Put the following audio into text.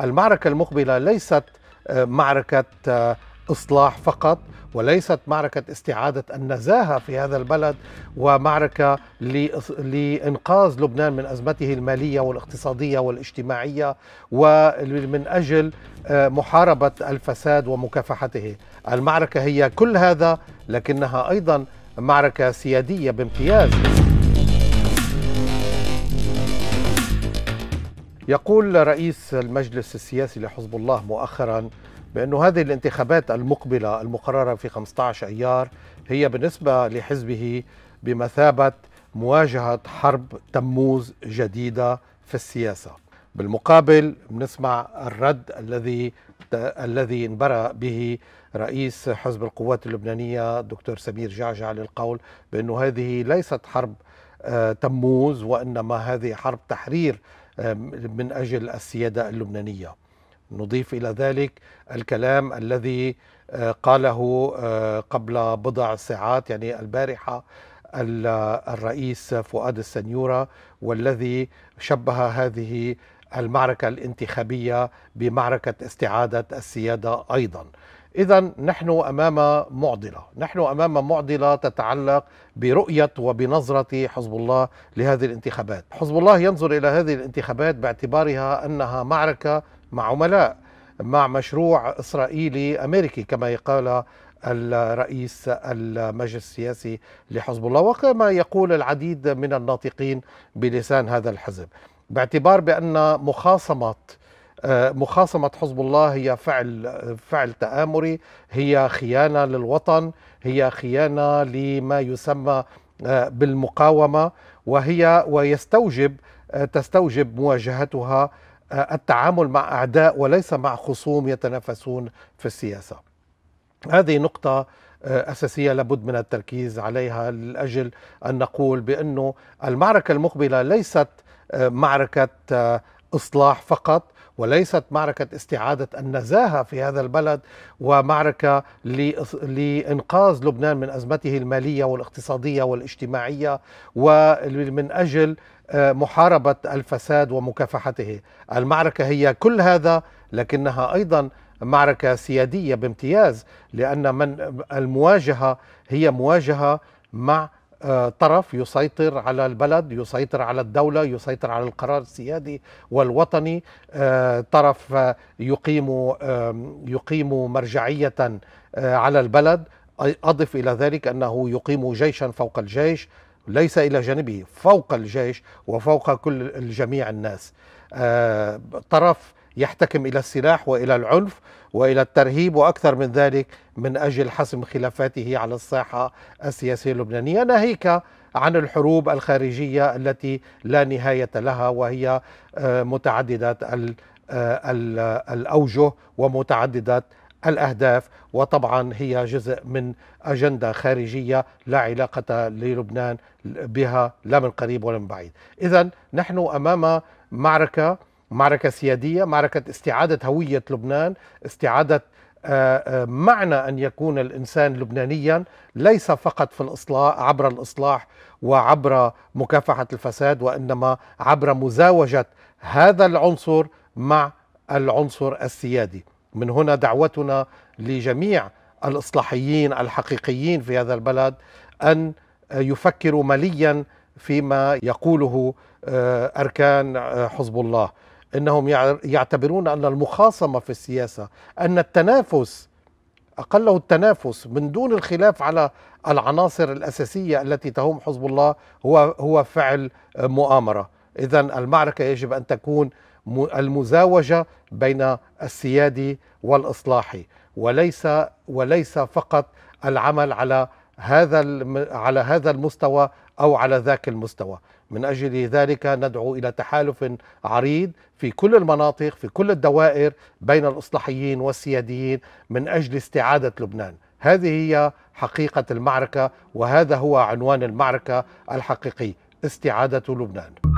المعركة المقبلة ليست آه، معركة آه، إصلاح فقط وليست معركة استعادة النزاهة في هذا البلد ومعركة لإنقاذ لبنان من أزمته المالية والاقتصادية والاجتماعية ومن أجل آه، محاربة الفساد ومكافحته المعركة هي كل هذا لكنها أيضا معركة سيادية بامتياز يقول رئيس المجلس السياسي لحزب الله مؤخرا بأن هذه الانتخابات المقبلة المقررة في 15 أيار هي بالنسبة لحزبه بمثابة مواجهة حرب تموز جديدة في السياسة بالمقابل نسمع الرد الذي الذي انبرى به رئيس حزب القوات اللبنانية دكتور سمير جعجع للقول بأن هذه ليست حرب آه، تموز وإنما هذه حرب تحرير من أجل السيادة اللبنانية نضيف إلى ذلك الكلام الذي آه، قاله آه، قبل بضع ساعات يعني البارحة الرئيس فؤاد السنيورة والذي شبه هذه المعركة الانتخابية بمعركة استعادة السيادة أيضاً إذا نحن أمام معضلة، نحن أمام معضلة تتعلق برؤية وبنظرة حزب الله لهذه الانتخابات، حزب الله ينظر إلى هذه الانتخابات باعتبارها أنها معركة مع عملاء، مع مشروع إسرائيلي أمريكي كما يقال الرئيس المجلس السياسي لحزب الله وكما يقول العديد من الناطقين بلسان هذا الحزب باعتبار بأن مخاصمة آه، مخاصمة حزب الله هي فعل فعل تآمري هي خيانة للوطن هي خيانة لما يسمى آه، بالمقاومة وهي ويستوجب آه، تستوجب مواجهتها التعامل مع أعداء وليس مع خصوم يتنافسون في السياسة هذه نقطة أساسية لابد من التركيز عليها لأجل أن نقول بأنه المعركة المقبلة ليست معركة إصلاح فقط وليست معركة استعادة النزاهة في هذا البلد ومعركة لإنقاذ لبنان من أزمته المالية والاقتصادية والاجتماعية ومن أجل آه، محاربة الفساد ومكافحته المعركة هي كل هذا لكنها أيضا معركة سيادية بامتياز لأن من المواجهة هي مواجهة مع آه، طرف يسيطر على البلد يسيطر على الدولة يسيطر على القرار السيادي والوطني آه، طرف آه، يقيم يقيم مرجعية على البلد أضف إلى ذلك أنه يقيم جيشا فوق الجيش ليس إلى جانبه فوق الجيش وفوق كل الجميع الناس طرف يحتكم الى السلاح والى العنف والى الترهيب واكثر من ذلك من اجل حسم خلافاته على الساحه السياسيه اللبنانيه ناهيك عن الحروب الخارجيه التي لا نهايه لها وهي آه، متعدده آه، الاوجه ومتعدده الاهداف وطبعا هي جزء من اجنده خارجيه لا علاقه للبنان بها لا من قريب ولا من بعيد. اذا نحن امام معركه معركة سيادية معركة استعادة هوية لبنان استعادة آه، آه، معنى أن يكون الإنسان لبنانيا ليس فقط في الإصلاح عبر الإصلاح وعبر مكافحة الفساد وإنما عبر مزاوجة هذا العنصر مع العنصر السيادي من هنا دعوتنا لجميع الإصلاحيين الحقيقيين في هذا البلد أن يفكروا مليا فيما يقوله آه، أركان حزب الله انهم يعتبرون ان المخاصمه في السياسه ان التنافس اقله التنافس من دون الخلاف على العناصر الاساسيه التي تهم حزب الله هو هو فعل مؤامره اذا المعركه يجب ان تكون المزاوجه بين السيادي والاصلاحي وليس وليس فقط العمل على هذا على هذا المستوى او على ذاك المستوى من اجل ذلك ندعو الى تحالف عريض في كل المناطق في كل الدوائر بين الاصلاحيين والسياديين من اجل استعاده لبنان هذه هي حقيقه المعركه وهذا هو عنوان المعركه الحقيقي استعاده لبنان